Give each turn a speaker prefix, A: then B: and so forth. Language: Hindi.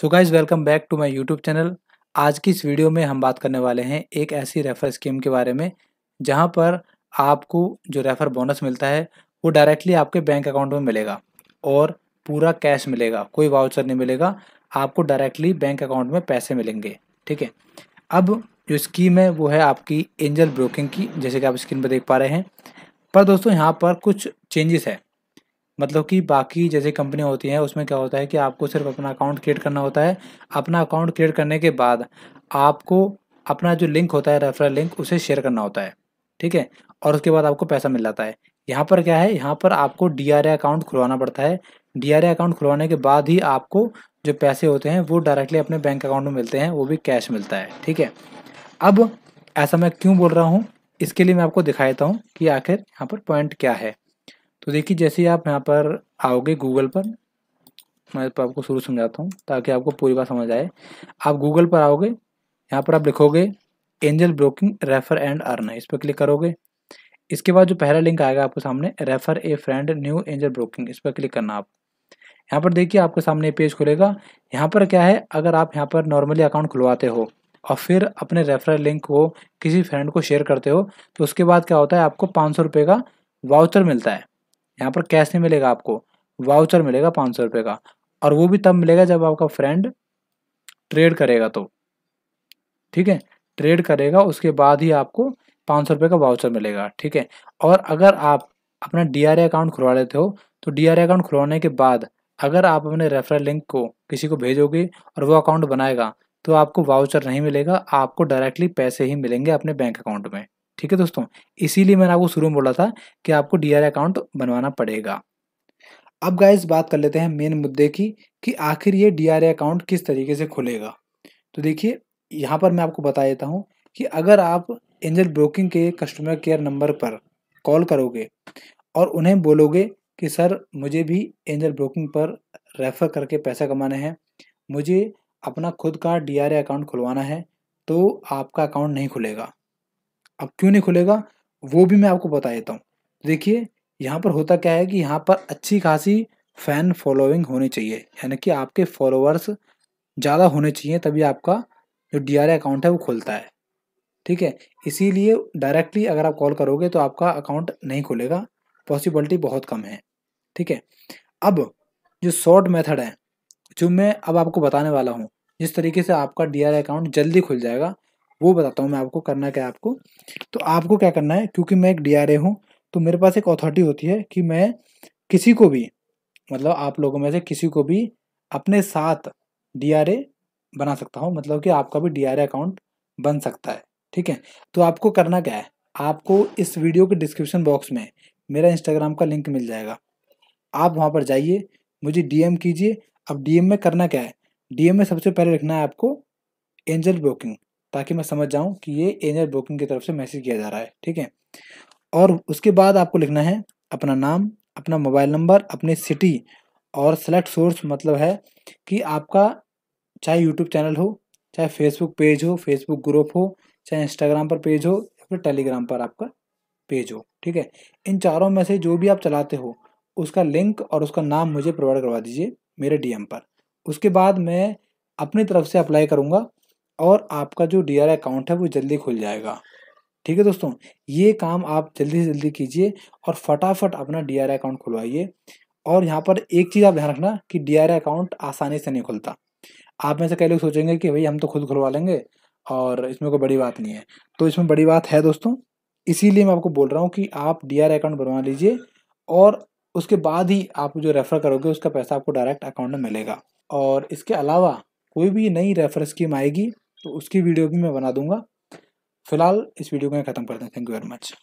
A: so guys welcome back to my YouTube channel आज की इस वीडियो में हम बात करने वाले हैं एक ऐसी रेफर स्कीम के बारे में जहां पर आपको जो रेफर बोनस मिलता है वो डायरेक्टली आपके बैंक अकाउंट में मिलेगा और पूरा कैश मिलेगा कोई वाउचर नहीं मिलेगा आपको डायरेक्टली बैंक अकाउंट में पैसे मिलेंगे ठीक है अब जो स्कीम है वो है आपकी एंजल ब्रोकिंग की जैसे कि आप स्क्रीन पर देख पा रहे हैं पर दोस्तों यहाँ पर कुछ चेंजेस है मतलब कि बाकी जैसे कंपनी होती हैं उसमें क्या होता है कि आपको सिर्फ अपना अकाउंट क्रिएट करना होता है अपना अकाउंट क्रिएट करने के बाद आपको अपना जो लिंक होता है रेफरल लिंक उसे शेयर करना होता है ठीक है और उसके बाद आपको पैसा मिल जाता है यहाँ पर क्या है यहाँ पर आपको डी अकाउंट खुलवाना पड़ता है डी अकाउंट खुलवाने के बाद ही आपको जो पैसे होते हैं वो डायरेक्टली अपने बैंक अकाउंट में मिलते हैं वो भी कैश मिलता है ठीक है अब ऐसा मैं क्यों बोल रहा हूँ इसके लिए मैं आपको दिखा देता हूँ कि आखिर यहाँ पर पॉइंट क्या है तो देखिए जैसे आप यहाँ पर आओगे गूगल पर मैं तो आपको शुरू समझाता हूँ ताकि आपको पूरी बात समझ आए आप गूगल पर आओगे यहाँ पर आप लिखोगे Angel Broking refer and earn इस पर क्लिक करोगे इसके बाद जो पहला लिंक आएगा आपके सामने refer a friend new Angel Broking इस पर क्लिक करना आप यहाँ पर देखिए आपके सामने पेज खुलेगा यहाँ पर क्या है अगर आप यहाँ पर नॉर्मली अकाउंट खुलवाते हो और फिर अपने रेफरल लिंक को किसी फ्रेंड को शेयर करते हो तो उसके बाद क्या होता है आपको पाँच सौ का वाउचर मिलता है यहाँ पर कैश नहीं मिलेगा आपको वाउचर मिलेगा पाँच सौ रुपये का और वो भी तब मिलेगा जब आपका फ्रेंड ट्रेड करेगा तो ठीक है ट्रेड करेगा उसके बाद ही आपको पाँच सौ रुपये का वाउचर मिलेगा ठीक है और अगर आप अपना डी अकाउंट खुलवा लेते हो तो डी अकाउंट खुलवाने के बाद अगर आप अपने रेफरल लिंक को किसी को भेजोगे और वो अकाउंट बनाएगा तो आपको वाउचर नहीं मिलेगा आपको डायरेक्टली पैसे ही मिलेंगे अपने बैंक अकाउंट में ठीक है दोस्तों इसीलिए मैंने आपको शुरू में बोला था कि आपको डी अकाउंट बनवाना पड़ेगा अब गाइज बात कर लेते हैं मेन मुद्दे की कि आखिर ये डी अकाउंट किस तरीके से खुलेगा तो देखिए यहाँ पर मैं आपको बता देता हूँ कि अगर आप एंजल ब्रोकिंग के कस्टमर केयर नंबर पर कॉल करोगे और उन्हें बोलोगे कि सर मुझे भी एंजल ब्रोकिंग पर रेफ़र करके पैसा कमाना है मुझे अपना खुद का डी अकाउंट खुलवाना है तो आपका अकाउंट नहीं खुलेगा अब क्यों नहीं खुलेगा वो भी मैं आपको बता देता हूँ देखिए यहाँ पर होता क्या है कि यहाँ पर अच्छी खासी फैन फॉलोइंग होनी चाहिए यानी कि आपके फॉलोअर्स ज़्यादा होने चाहिए तभी आपका जो डी अकाउंट है वो खुलता है ठीक है इसीलिए डायरेक्टली अगर आप कॉल करोगे तो आपका अकाउंट नहीं खुलेगा पॉसिबिलिटी बहुत कम है ठीक है अब जो शॉर्ट मेथड है जो मैं अब आपको बताने वाला हूँ जिस तरीके से आपका डी अकाउंट जल्दी खुल जाएगा वो बताता हूँ मैं आपको करना क्या है आपको तो आपको क्या करना है क्योंकि मैं एक डी आर ए हूँ तो मेरे पास एक अथॉरिटी होती है कि मैं किसी को भी मतलब आप लोगों में से किसी को भी अपने साथ डी आर ए बना सकता हूँ मतलब कि आपका भी डी आर ए अकाउंट बन सकता है ठीक है तो आपको करना क्या है आपको इस वीडियो के डिस्क्रिप्शन बॉक्स में मेरा इंस्टाग्राम का लिंक मिल जाएगा आप वहाँ पर जाइए मुझे डीएम कीजिए अब डीएम में करना क्या है डीएम में सबसे पहले लिखना है आपको एंजल ब्रोकिंग ताकि मैं समझ जाऊँ कि ये एजेंट ब्रोकिंग की तरफ से मैसेज किया जा रहा है ठीक है और उसके बाद आपको लिखना है अपना नाम अपना मोबाइल नंबर अपनी सिटी और सेलेक्ट सोर्स मतलब है कि आपका चाहे यूट्यूब चैनल हो चाहे फेसबुक पेज हो फेसबुक ग्रुप हो चाहे इंस्टाग्राम पर पेज हो या फिर टेलीग्राम पर आपका पेज हो ठीक है इन चारों में से जो भी आप चलाते हो उसका लिंक और उसका नाम मुझे प्रोवाइड करवा दीजिए मेरे डीएम पर उसके बाद मैं अपनी तरफ से अप्लाई करूँगा और आपका जो डी अकाउंट है वो जल्दी खुल जाएगा ठीक है दोस्तों ये काम आप जल्दी से जल्दी कीजिए और फटाफट अपना डी अकाउंट खुलवाइए और यहाँ पर एक चीज़ आप ध्यान रखना कि डी अकाउंट आसानी से नहीं खुलता आप में से कई लोग सोचेंगे कि भाई हम तो खुद खुलवा लेंगे और इसमें कोई बड़ी बात नहीं है तो इसमें बड़ी बात है दोस्तों इसीलिए मैं आपको बोल रहा हूँ कि आप डी अकाउंट बनवा लीजिए और उसके बाद ही आप जो रेफ़र करोगे उसका पैसा आपको डायरेक्ट अकाउंट में मिलेगा और इसके अलावा कोई भी नई रेफ़र स्कीम आएगी तो उसकी वीडियो भी मैं बना दूंगा फिलहाल इस वीडियो को मैं ख़त्म करते हैं थैंक यू वेरी मच